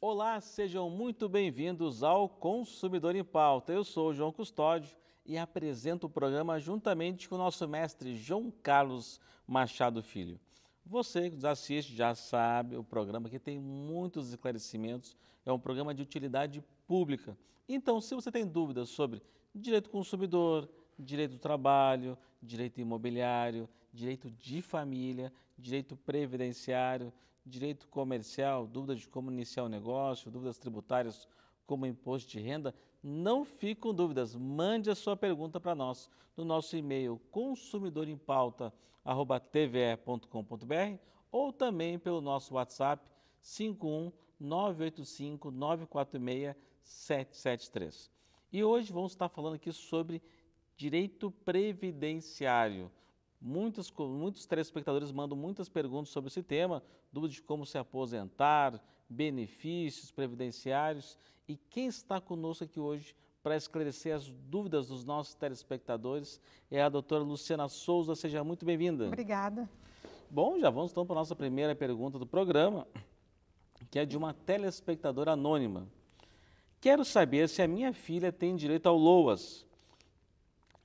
Olá, sejam muito bem-vindos ao Consumidor em Pauta. Eu sou o João Custódio e apresento o programa juntamente com o nosso mestre João Carlos Machado Filho. Você que nos assiste já sabe o programa que tem muitos esclarecimentos, é um programa de utilidade pública. Então, se você tem dúvidas sobre direito consumidor, direito do trabalho, direito imobiliário, direito de família, direito previdenciário, direito comercial, dúvidas de como iniciar o negócio, dúvidas tributárias como imposto de renda, não fique com dúvidas. Mande a sua pergunta para nós no nosso e-mail consumidoremPauta@tve.com.br ou também pelo nosso WhatsApp 51 985 946 773. E hoje vamos estar falando aqui sobre direito previdenciário. Muitos, muitos telespectadores mandam muitas perguntas sobre esse tema, dúvidas de como se aposentar, benefícios previdenciários e quem está conosco aqui hoje para esclarecer as dúvidas dos nossos telespectadores é a doutora Luciana Souza. Seja muito bem-vinda. Obrigada. Bom, já vamos então para a nossa primeira pergunta do programa, que é de uma telespectadora anônima. Quero saber se a minha filha tem direito ao LOAS.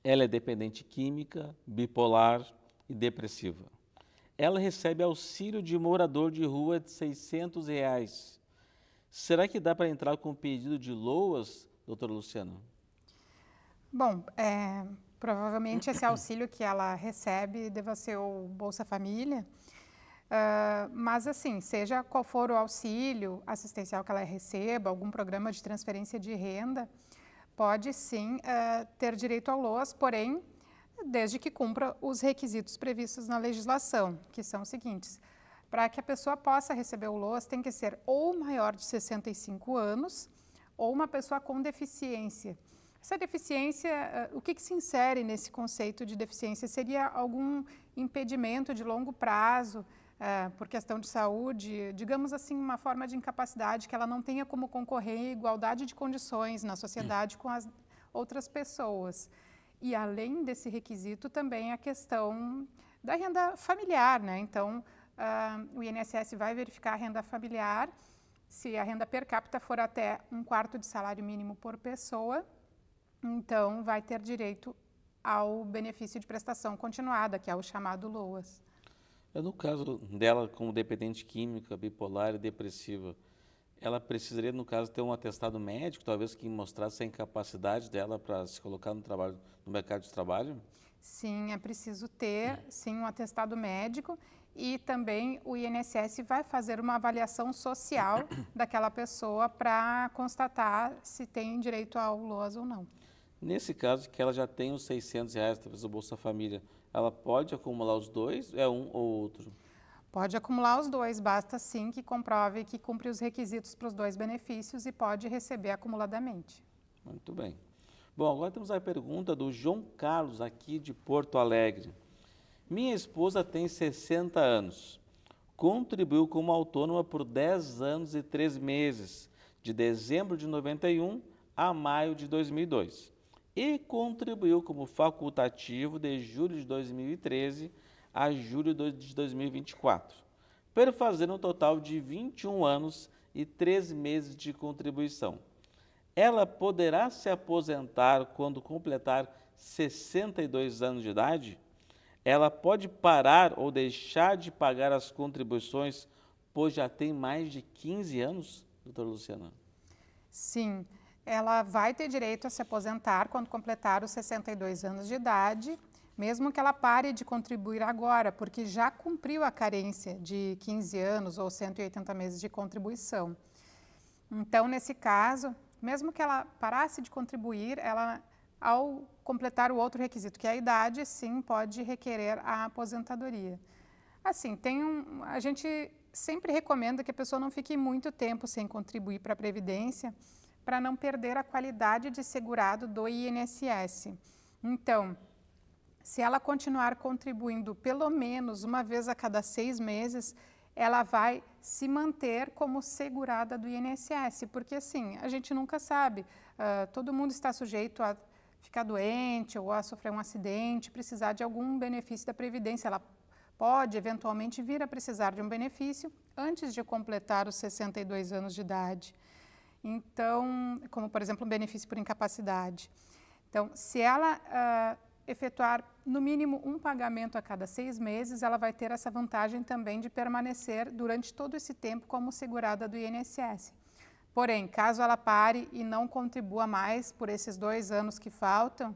Ela é dependente química, bipolar e depressiva ela recebe auxílio de morador de rua de 600 reais. Será que dá para entrar com pedido de loas, doutor Luciano? Bom, é, provavelmente esse auxílio que ela recebe deva ser o Bolsa Família. Uh, mas assim, seja qual for o auxílio assistencial que ela receba, algum programa de transferência de renda, pode sim uh, ter direito ao LOAS, porém desde que cumpra os requisitos previstos na legislação, que são os seguintes. Para que a pessoa possa receber o LOAS, tem que ser ou maior de 65 anos ou uma pessoa com deficiência. Essa deficiência, eh, o que, que se insere nesse conceito de deficiência? Seria algum impedimento de longo prazo, eh, por questão de saúde, digamos assim, uma forma de incapacidade que ela não tenha como concorrer em igualdade de condições na sociedade hum. com as outras pessoas. E além desse requisito, também a questão da renda familiar, né? Então, uh, o INSS vai verificar a renda familiar, se a renda per capita for até um quarto de salário mínimo por pessoa, então vai ter direito ao benefício de prestação continuada, que é o chamado LOAS. É, no caso dela, como dependente química, bipolar e depressiva, ela precisaria, no caso, ter um atestado médico, talvez que mostrasse a incapacidade dela para se colocar no, trabalho, no mercado de trabalho? Sim, é preciso ter, sim, um atestado médico e também o INSS vai fazer uma avaliação social daquela pessoa para constatar se tem direito ao LOAS ou não. Nesse caso, que ela já tem os 600 reais talvez do Bolsa Família, ela pode acumular os dois, é um ou outro? Pode acumular os dois, basta sim que comprove que cumpre os requisitos para os dois benefícios e pode receber acumuladamente. Muito bem. Bom, agora temos a pergunta do João Carlos, aqui de Porto Alegre. Minha esposa tem 60 anos, contribuiu como autônoma por 10 anos e 3 meses, de dezembro de 91 a maio de 2002, e contribuiu como facultativo de julho de 2013 a julho de 2024, para fazer um total de 21 anos e 3 meses de contribuição. Ela poderá se aposentar quando completar 62 anos de idade? Ela pode parar ou deixar de pagar as contribuições, pois já tem mais de 15 anos, doutora Luciana? Sim, ela vai ter direito a se aposentar quando completar os 62 anos de idade mesmo que ela pare de contribuir agora, porque já cumpriu a carência de 15 anos ou 180 meses de contribuição. Então, nesse caso, mesmo que ela parasse de contribuir, ela, ao completar o outro requisito, que é a idade, sim, pode requerer a aposentadoria. Assim, tem um, a gente sempre recomenda que a pessoa não fique muito tempo sem contribuir para a Previdência, para não perder a qualidade de segurado do INSS. Então, se ela continuar contribuindo pelo menos uma vez a cada seis meses, ela vai se manter como segurada do INSS, porque assim, a gente nunca sabe, uh, todo mundo está sujeito a ficar doente ou a sofrer um acidente, precisar de algum benefício da Previdência. Ela pode eventualmente vir a precisar de um benefício antes de completar os 62 anos de idade. Então, como por exemplo, um benefício por incapacidade. Então, se ela uh, efetuar no mínimo um pagamento a cada seis meses, ela vai ter essa vantagem também de permanecer durante todo esse tempo como segurada do INSS. Porém, caso ela pare e não contribua mais por esses dois anos que faltam,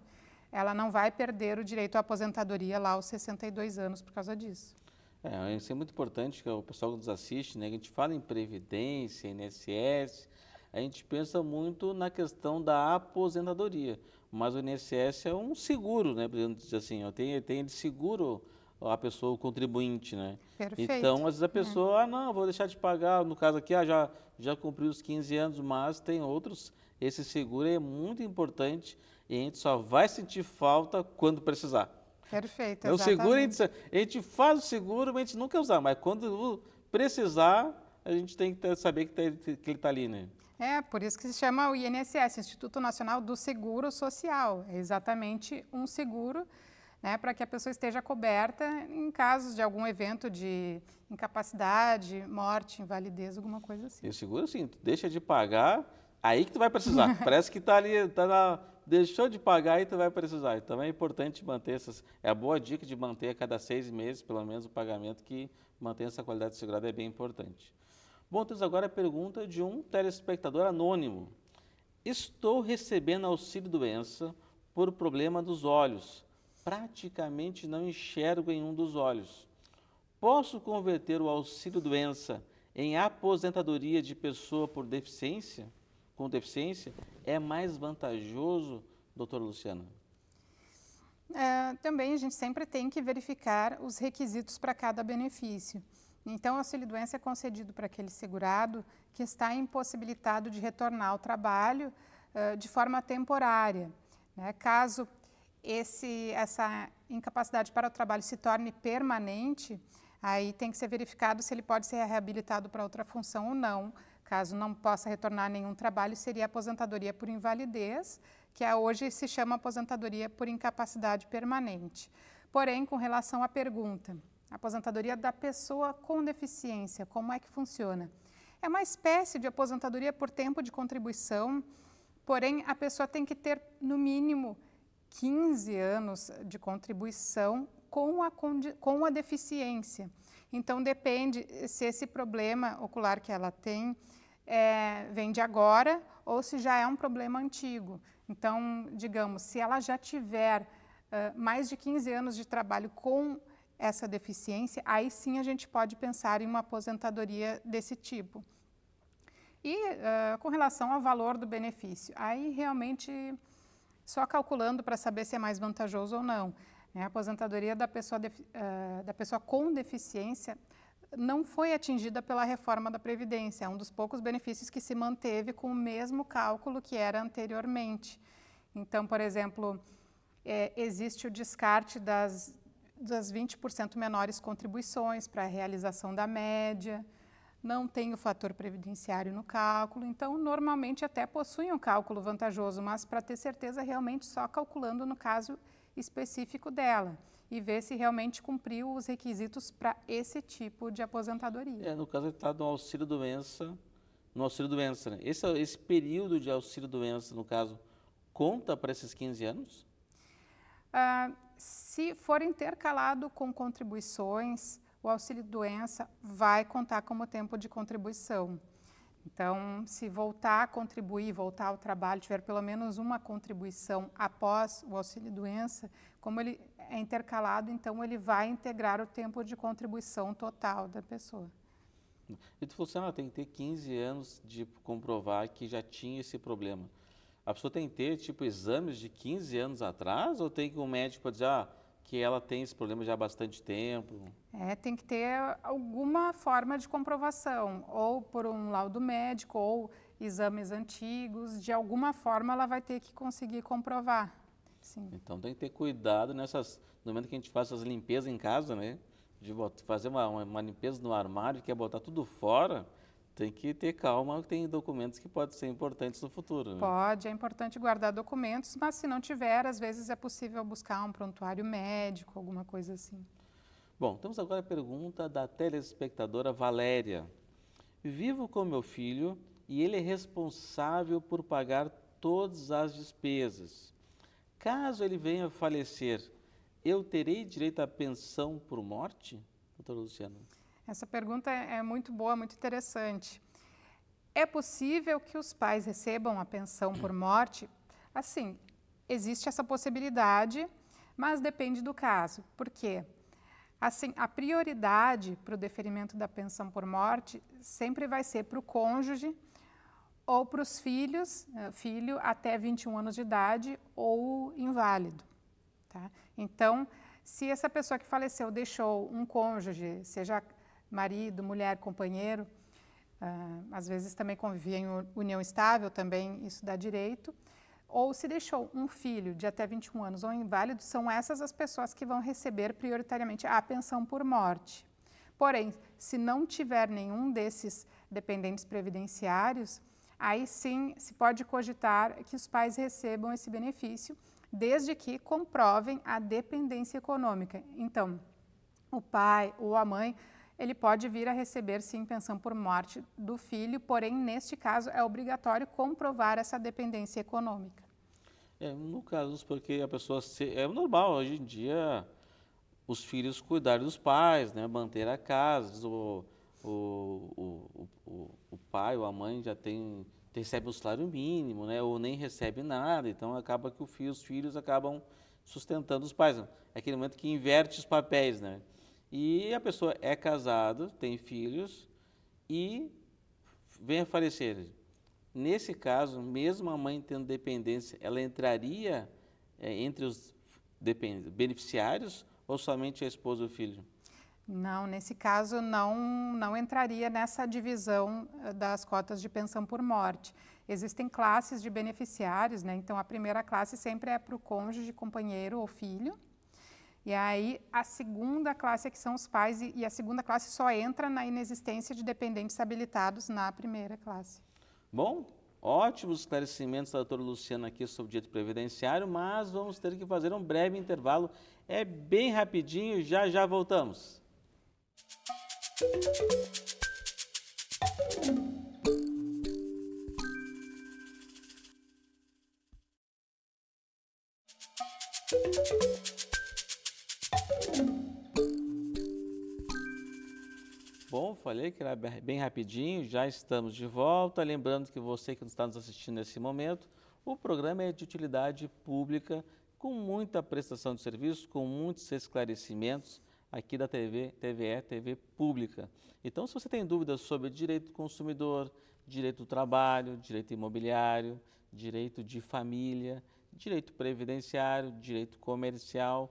ela não vai perder o direito à aposentadoria lá aos 62 anos por causa disso. É, isso é muito importante que o pessoal que nos assiste, né, a gente fala em previdência, INSS, a gente pensa muito na questão da aposentadoria mas o INSS é um seguro, né? Podemos dizer assim, ó, tem, tem de seguro a pessoa, o contribuinte, né? Perfeito. Então, às vezes a é. pessoa, ah, não, vou deixar de pagar, no caso aqui, ah, já, já cumpri os 15 anos, mas tem outros, esse seguro é muito importante e a gente só vai sentir falta quando precisar. Perfeito, é o seguro, a gente, a gente faz o seguro, mas a gente nunca usar, mas quando precisar, a gente tem que saber que, tá, que ele está ali, né? É, por isso que se chama o INSS, Instituto Nacional do Seguro Social. É exatamente um seguro né, para que a pessoa esteja coberta em casos de algum evento de incapacidade, morte, invalidez, alguma coisa assim. E o seguro, assim, deixa de pagar, aí que tu vai precisar. Parece que está ali, tá na, deixou de pagar e tu vai precisar. Então é importante manter essas. É a boa dica de manter a cada seis meses, pelo menos, o pagamento que mantém essa qualidade de segurado é bem importante. Bom, temos agora a pergunta de um telespectador anônimo. Estou recebendo auxílio doença por problema dos olhos. Praticamente não enxergo em um dos olhos. Posso converter o auxílio doença em aposentadoria de pessoa por deficiência? Com deficiência é mais vantajoso, doutora Luciana? É, também a gente sempre tem que verificar os requisitos para cada benefício. Então, o auxílio-doença é concedido para aquele segurado que está impossibilitado de retornar ao trabalho uh, de forma temporária. Né? Caso esse, essa incapacidade para o trabalho se torne permanente, aí tem que ser verificado se ele pode ser reabilitado para outra função ou não. Caso não possa retornar a nenhum trabalho, seria aposentadoria por invalidez, que é hoje se chama aposentadoria por incapacidade permanente. Porém, com relação à pergunta, a aposentadoria da pessoa com deficiência, como é que funciona? É uma espécie de aposentadoria por tempo de contribuição, porém a pessoa tem que ter no mínimo 15 anos de contribuição com a, com a deficiência. Então depende se esse problema ocular que ela tem é, vem de agora ou se já é um problema antigo. Então, digamos, se ela já tiver uh, mais de 15 anos de trabalho com essa deficiência, aí sim a gente pode pensar em uma aposentadoria desse tipo. E uh, com relação ao valor do benefício, aí realmente só calculando para saber se é mais vantajoso ou não. Né, a aposentadoria da pessoa, uh, da pessoa com deficiência não foi atingida pela reforma da Previdência, é um dos poucos benefícios que se manteve com o mesmo cálculo que era anteriormente. Então, por exemplo, é, existe o descarte das das 20% menores contribuições para a realização da média, não tem o fator previdenciário no cálculo, então normalmente até possuem um cálculo vantajoso, mas para ter certeza realmente só calculando no caso específico dela e ver se realmente cumpriu os requisitos para esse tipo de aposentadoria. É, no caso ele está no auxílio doença, no auxílio doença, né? esse, esse período de auxílio doença, no caso, conta para esses 15 anos? Ah, se for intercalado com contribuições, o auxílio-doença vai contar como tempo de contribuição. Então, se voltar a contribuir, voltar ao trabalho, tiver pelo menos uma contribuição após o auxílio-doença, como ele é intercalado, então ele vai integrar o tempo de contribuição total da pessoa. E tu falou assim, ah, tem que ter 15 anos de comprovar que já tinha esse problema a pessoa tem que ter, tipo, exames de 15 anos atrás ou tem que um médico dizer, ah, que ela tem esse problema já há bastante tempo? É, tem que ter alguma forma de comprovação, ou por um laudo médico, ou exames antigos, de alguma forma ela vai ter que conseguir comprovar. Sim. Então tem que ter cuidado nessas, no momento que a gente faz essas limpezas em casa, né? De fazer uma, uma, limpeza no armário, que é botar tudo fora, tem que ter calma, tem documentos que podem ser importantes no futuro. Né? Pode, é importante guardar documentos, mas se não tiver, às vezes é possível buscar um prontuário médico, alguma coisa assim. Bom, temos agora a pergunta da telespectadora Valéria. Vivo com meu filho e ele é responsável por pagar todas as despesas. Caso ele venha falecer, eu terei direito à pensão por morte? Doutor Luciano. Essa pergunta é, é muito boa, muito interessante. É possível que os pais recebam a pensão por morte? Assim, existe essa possibilidade, mas depende do caso. Por quê? Assim, a prioridade para o deferimento da pensão por morte sempre vai ser para o cônjuge ou para os filhos, eh, filho até 21 anos de idade ou inválido. Tá? Então, se essa pessoa que faleceu deixou um cônjuge, seja marido, mulher, companheiro. Uh, às vezes também convivia em união estável, também isso dá direito. Ou se deixou um filho de até 21 anos ou inválido, são essas as pessoas que vão receber prioritariamente a pensão por morte. Porém, se não tiver nenhum desses dependentes previdenciários, aí sim se pode cogitar que os pais recebam esse benefício, desde que comprovem a dependência econômica. Então, o pai ou a mãe ele pode vir a receber sim pensão por morte do filho, porém, neste caso, é obrigatório comprovar essa dependência econômica. É, no caso, porque a pessoa. Se, é normal, hoje em dia, os filhos cuidarem dos pais, né, manter a casa, o, o, o, o pai ou a mãe já tem recebe o salário mínimo, né, ou nem recebe nada, então acaba que o filho, os filhos acabam sustentando os pais. Né. É aquele momento que inverte os papéis, né? E a pessoa é casada, tem filhos e vem a falecer. Nesse caso, mesmo a mãe tendo dependência, ela entraria é, entre os beneficiários ou somente a esposa ou o filho? Não, nesse caso não, não entraria nessa divisão eh, das cotas de pensão por morte. Existem classes de beneficiários, né? então a primeira classe sempre é para o cônjuge, companheiro ou filho. E aí a segunda classe é que são os pais e, e a segunda classe só entra na inexistência de dependentes habilitados na primeira classe. Bom, ótimos esclarecimentos da doutora Luciana aqui sobre o direito previdenciário, mas vamos ter que fazer um breve intervalo. É bem rapidinho, já já voltamos. Música que era bem rapidinho, já estamos de volta. Lembrando que você que está nos assistindo nesse momento, o programa é de utilidade pública, com muita prestação de serviço, com muitos esclarecimentos aqui da TV, TVE, TV Pública. Então, se você tem dúvidas sobre direito do consumidor, direito do trabalho, direito imobiliário, direito de família, direito previdenciário, direito comercial,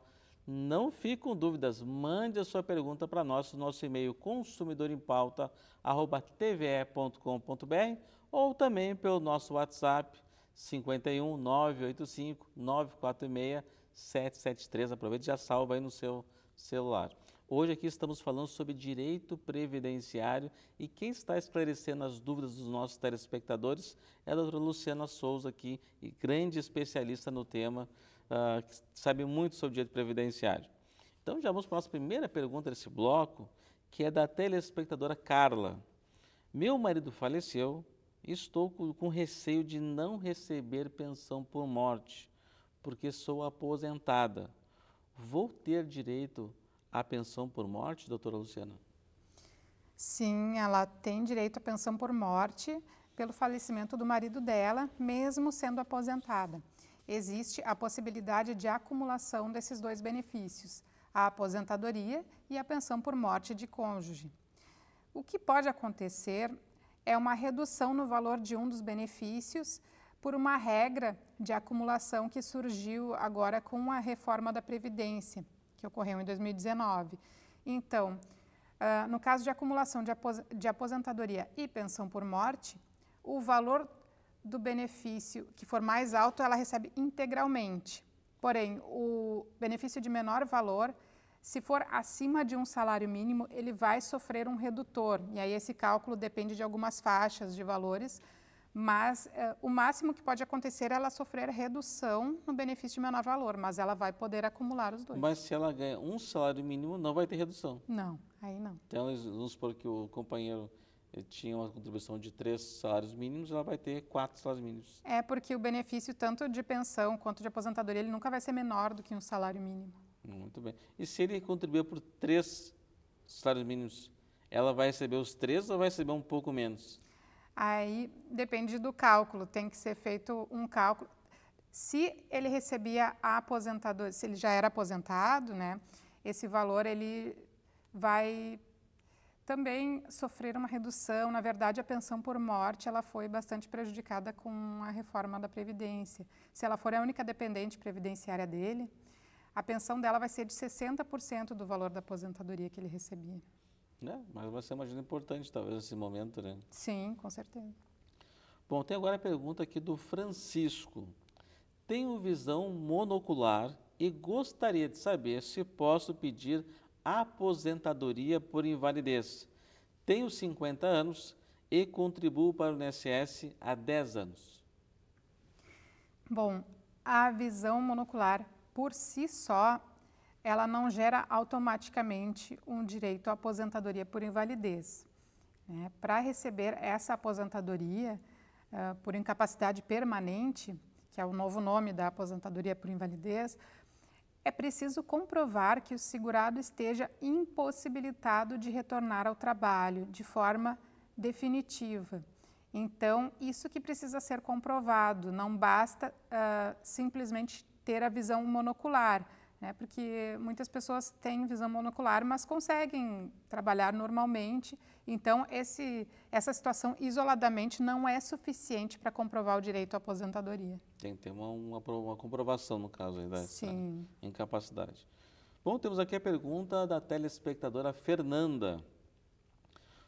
não fique com dúvidas, mande a sua pergunta para nós no nosso e-mail consumidoremPauta@tve.com.br ou também pelo nosso WhatsApp 51 985 946 773. Aproveite e já salva aí no seu celular. Hoje aqui estamos falando sobre direito previdenciário e quem está esclarecendo as dúvidas dos nossos telespectadores é a doutora Luciana Souza aqui, grande especialista no tema ah, que sabe muito sobre direito previdenciário. Então já vamos para a nossa primeira pergunta desse bloco, que é da telespectadora Carla. Meu marido faleceu, estou com receio de não receber pensão por morte, porque sou aposentada. Vou ter direito à pensão por morte, doutora Luciana? Sim, ela tem direito à pensão por morte pelo falecimento do marido dela, mesmo sendo aposentada existe a possibilidade de acumulação desses dois benefícios, a aposentadoria e a pensão por morte de cônjuge. O que pode acontecer é uma redução no valor de um dos benefícios por uma regra de acumulação que surgiu agora com a reforma da Previdência, que ocorreu em 2019. Então, ah, no caso de acumulação de aposentadoria e pensão por morte, o valor do benefício que for mais alto, ela recebe integralmente. Porém, o benefício de menor valor, se for acima de um salário mínimo, ele vai sofrer um redutor. E aí esse cálculo depende de algumas faixas de valores, mas eh, o máximo que pode acontecer é ela sofrer redução no benefício de menor valor, mas ela vai poder acumular os dois. Mas se ela ganha um salário mínimo, não vai ter redução? Não, aí não. Então, vamos supor que o companheiro ele tinha uma contribuição de três salários mínimos, ela vai ter quatro salários mínimos. É porque o benefício tanto de pensão quanto de aposentadoria ele nunca vai ser menor do que um salário mínimo. Muito bem. E se ele contribuir por três salários mínimos, ela vai receber os três ou vai receber um pouco menos? Aí depende do cálculo. Tem que ser feito um cálculo. Se ele recebia a aposentadoria, se ele já era aposentado, né? Esse valor ele vai também sofreram uma redução. Na verdade, a pensão por morte ela foi bastante prejudicada com a reforma da Previdência. Se ela for a única dependente previdenciária dele, a pensão dela vai ser de 60% do valor da aposentadoria que ele recebia. É, mas vai ser uma ajuda importante, talvez, nesse momento, né? Sim, com certeza. Bom, tem agora a pergunta aqui do Francisco. Tenho visão monocular e gostaria de saber se posso pedir aposentadoria por invalidez. Tenho 50 anos e contribuo para o INSS há 10 anos. Bom, a visão monocular por si só, ela não gera automaticamente um direito à aposentadoria por invalidez. Né? Para receber essa aposentadoria uh, por incapacidade permanente, que é o novo nome da aposentadoria por invalidez, é preciso comprovar que o segurado esteja impossibilitado de retornar ao trabalho de forma definitiva. Então, isso que precisa ser comprovado, não basta uh, simplesmente ter a visão monocular, né? porque muitas pessoas têm visão monocular, mas conseguem trabalhar normalmente. Então, esse, essa situação isoladamente não é suficiente para comprovar o direito à aposentadoria. Tem que ter uma, uma, uma comprovação, no caso, ainda né? incapacidade. Bom, temos aqui a pergunta da telespectadora Fernanda.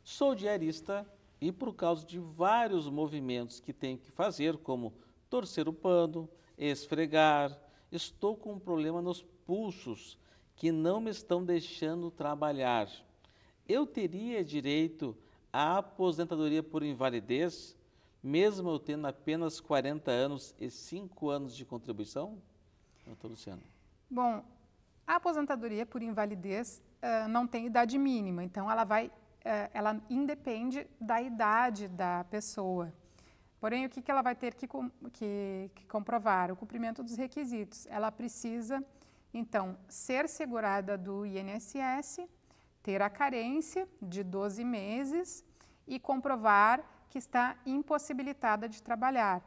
Sou diarista e por causa de vários movimentos que tenho que fazer, como torcer o pano, esfregar, estou com um problema nos expulsos que não me estão deixando trabalhar. Eu teria direito à aposentadoria por invalidez, mesmo eu tendo apenas 40 anos e 5 anos de contribuição? Doutor Luciano. Bom, a aposentadoria por invalidez uh, não tem idade mínima, então ela vai, ela independe da idade da pessoa. Porém, o que, ela vai ter que, que, que comprovar? O cumprimento dos requisitos. Ela precisa então, ser segurada do INSS, ter a carência de 12 meses e comprovar que está impossibilitada de trabalhar.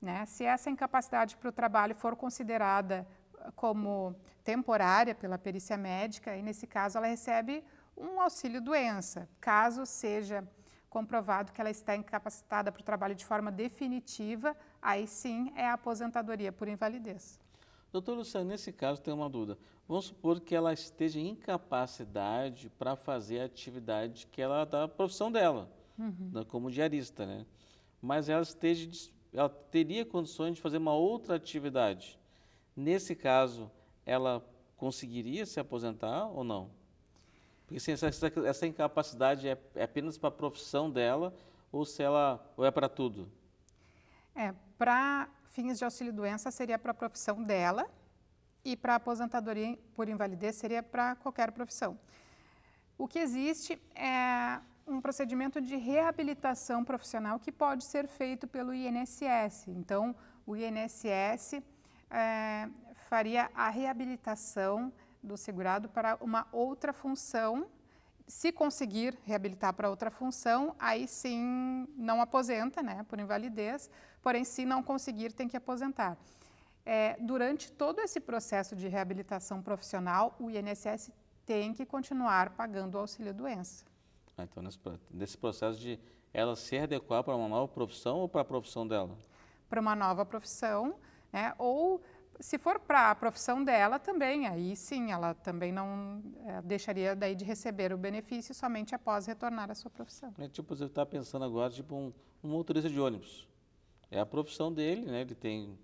Né? Se essa incapacidade para o trabalho for considerada ah, como temporária pela perícia médica, e nesse caso ela recebe um auxílio doença, caso seja comprovado que ela está incapacitada para o trabalho de forma definitiva, aí sim é a aposentadoria por invalidez. Doutor Luciano, nesse caso tem uma dúvida. Vamos supor que ela esteja em incapacidade para fazer a atividade que ela da profissão dela, uhum. Né, como diarista, né? Mas ela esteja, ela teria condições de fazer uma outra atividade. Nesse caso, ela conseguiria se aposentar ou não? Porque se essa, essa, incapacidade é, é apenas para a profissão dela ou se ela ou é para tudo? É para fins de auxílio-doença seria para a profissão dela e para aposentadoria por invalidez seria para qualquer profissão. O que existe é um procedimento de reabilitação profissional que pode ser feito pelo INSS. Então, o INSS é, faria a reabilitação do segurado para uma outra função se conseguir reabilitar para outra função, aí sim não aposenta, né, por invalidez, porém, se não conseguir, tem que aposentar. É, durante todo esse processo de reabilitação profissional, o INSS tem que continuar pagando o auxílio-doença. Ah, então, nesse, nesse processo de ela se adequar para uma nova profissão ou para a profissão dela? Para uma nova profissão, né, ou se for para a profissão dela também, aí sim, ela também não é, deixaria daí de receber o benefício somente após retornar à sua profissão. É tipo, você está pensando agora, tipo um, um, motorista de ônibus. É a profissão dele, né? Ele tem,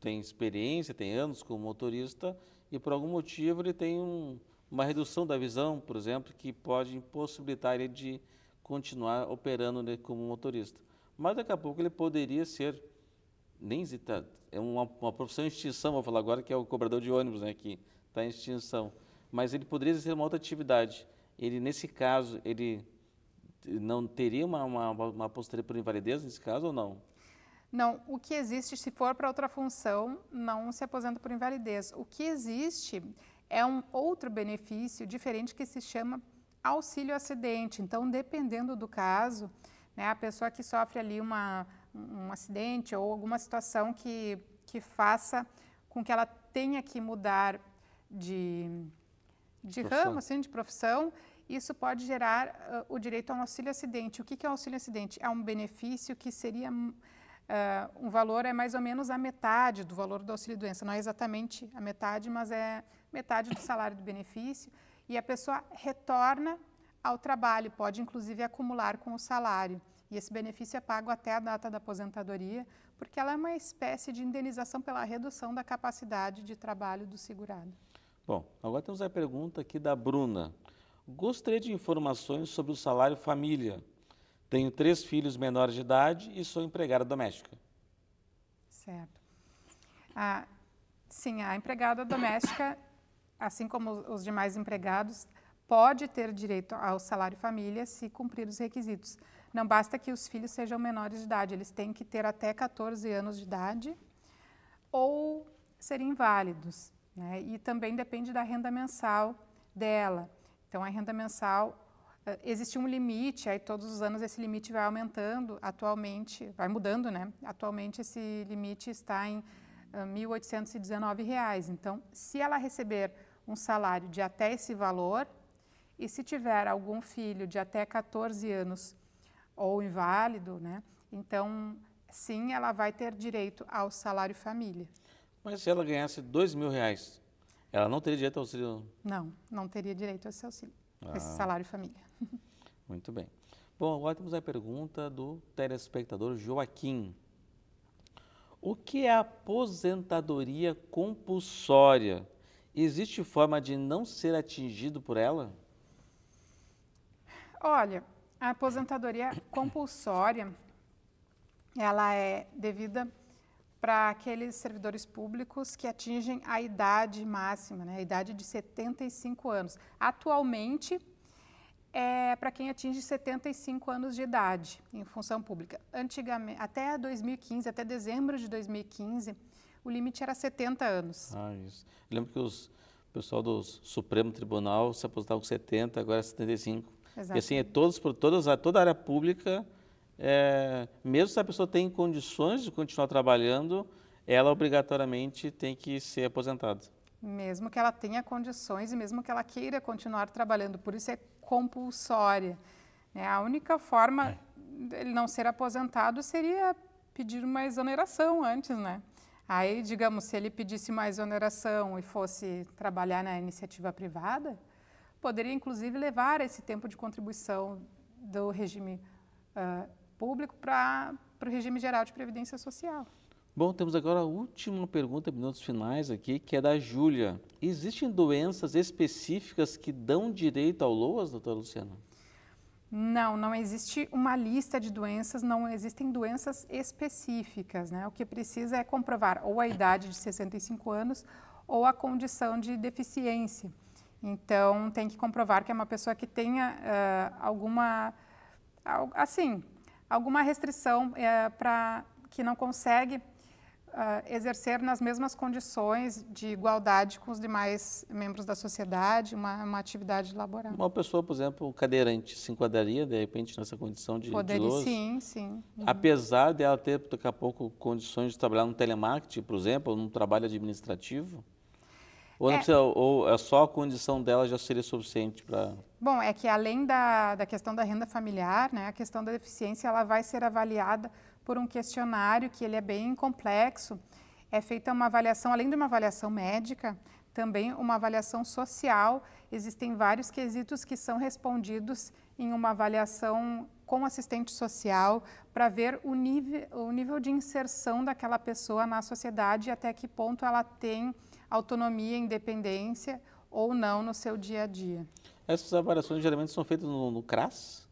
tem experiência, tem anos como motorista e por algum motivo ele tem um, uma redução da visão, por exemplo, que pode impossibilitar ele de continuar operando né, como motorista. Mas daqui a pouco ele poderia ser, nem hesitado é uma, uma profissão em extinção, vou falar agora, que é o cobrador de ônibus, né, que está em extinção. Mas ele poderia exercer uma outra atividade. Ele, nesse caso, ele não teria uma, uma, uma por invalidez, nesse caso, ou não? Não, o que existe, se for para outra função, não se aposenta por invalidez. O que existe é um outro benefício diferente que se chama auxílio acidente. Então, dependendo do caso, né, a pessoa que sofre ali uma um acidente ou alguma situação que, que faça com que ela tenha que mudar de, de ramo, assim, de profissão, isso pode gerar uh, o direito a um auxílio-acidente. O que, que é um auxílio-acidente? É um benefício que seria uh, um valor, é mais ou menos a metade do valor do auxílio-doença. Não é exatamente a metade, mas é metade do salário do benefício. E a pessoa retorna ao trabalho, pode inclusive acumular com o salário. E esse benefício é pago até a data da aposentadoria, porque ela é uma espécie de indenização pela redução da capacidade de trabalho do segurado. Bom, agora temos a pergunta aqui da Bruna. Gostaria de informações sobre o salário família. Tenho três filhos menores de idade e sou empregada doméstica. Certo. Ah, sim, a empregada doméstica, assim como os demais empregados, pode ter direito ao salário família se cumprir os requisitos. Não basta que os filhos sejam menores de idade, eles têm que ter até 14 anos de idade ou serem inválidos. Né? E também depende da renda mensal dela. Então, a renda mensal, eh, existe um limite, aí todos os anos esse limite vai aumentando, atualmente, vai mudando, né? Atualmente esse limite está em eh, R$ 1.819. Então, se ela receber um salário de até esse valor, e se tiver algum filho de até 14 anos ou inválido, né? Então, sim, ela vai ter direito ao salário família. Mas se ela ganhasse dois mil reais, ela não teria direito ao auxílio? Não, não teria direito a esse auxílio, ah. esse salário família. Muito bem. Bom, agora temos a pergunta do telespectador Joaquim. O que é aposentadoria compulsória? Existe forma de não ser atingido por ela? Olha, a aposentadoria compulsória, ela é devida para aqueles servidores públicos que atingem a idade máxima, né, a idade de 75 anos. Atualmente, é para quem atinge 75 anos de idade em função pública. Antigamente, até 2015, até dezembro de 2015, o limite era 70 anos. Ah, isso. Eu lembro que os, o pessoal do Supremo Tribunal se aposentava com 70, agora é 75. Exato. E assim, é todos, todas, toda a área pública, é, mesmo se a pessoa tem condições de continuar trabalhando, ela obrigatoriamente tem que ser aposentada. Mesmo que ela tenha condições e mesmo que ela queira continuar trabalhando, por isso é compulsória. Né? A única forma é. ele não ser aposentado seria pedir uma exoneração antes, né? Aí, digamos, se ele pedisse uma exoneração e fosse trabalhar na iniciativa privada, poderia, inclusive, levar esse tempo de contribuição do regime uh, público para o regime geral de previdência social. Bom, temos agora a última pergunta, minutos finais aqui, que é da Júlia. Existem doenças específicas que dão direito ao LOAS, doutora Luciana? Não, não existe uma lista de doenças, não existem doenças específicas. Né? O que precisa é comprovar ou a idade de 65 anos ou a condição de deficiência. Então, tem que comprovar que é uma pessoa que tenha uh, alguma, assim, alguma restrição uh, eh, para que não consegue uh, exercer nas mesmas condições de igualdade com os demais membros da sociedade uma, uma atividade laboral. Uma pessoa, por exemplo, cadeirante, se enquadraria de repente nessa condição de Poderia, de sim, sim. Uhum. Apesar dela ter, daqui a pouco, condições de trabalhar no telemarketing, por exemplo, ou num trabalho administrativo? Ou, é, precisa, ou é só a condição dela já seria suficiente para... Bom, é que além da, da questão da renda familiar, né, a questão da deficiência ela vai ser avaliada por um questionário que ele é bem complexo. É feita uma avaliação, além de uma avaliação médica, também uma avaliação social. Existem vários quesitos que são respondidos em uma avaliação com assistente social para ver o nível, o nível de inserção daquela pessoa na sociedade e até que ponto ela tem autonomia, independência ou não no seu dia a dia. Essas avaliações geralmente são feitas no, no CRAS?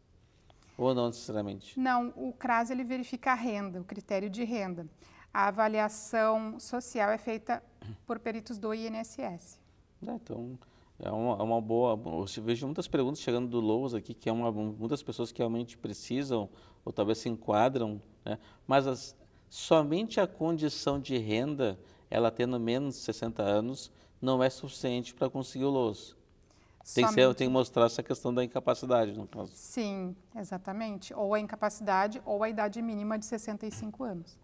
Ou não necessariamente? Não, o CRAS ele verifica a renda, o critério de renda. A avaliação social é feita por peritos do INSS. É, então, é uma, é uma, boa. Eu vejo muitas perguntas chegando do Lous aqui, que é uma, muitas pessoas que realmente precisam ou talvez se enquadram, né? mas as, somente a condição de renda ela tendo menos de 60 anos, não é suficiente para conseguir o louso. Tem que, ser, tem que, mostrar essa questão da incapacidade, no caso. Sim, exatamente. Ou a incapacidade ou a idade mínima de 65 anos.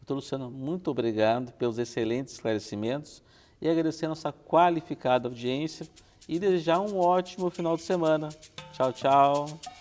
Doutor Luciano, muito obrigado pelos excelentes esclarecimentos e agradecer a nossa qualificada audiência e desejar um ótimo final de semana. Tchau, tchau.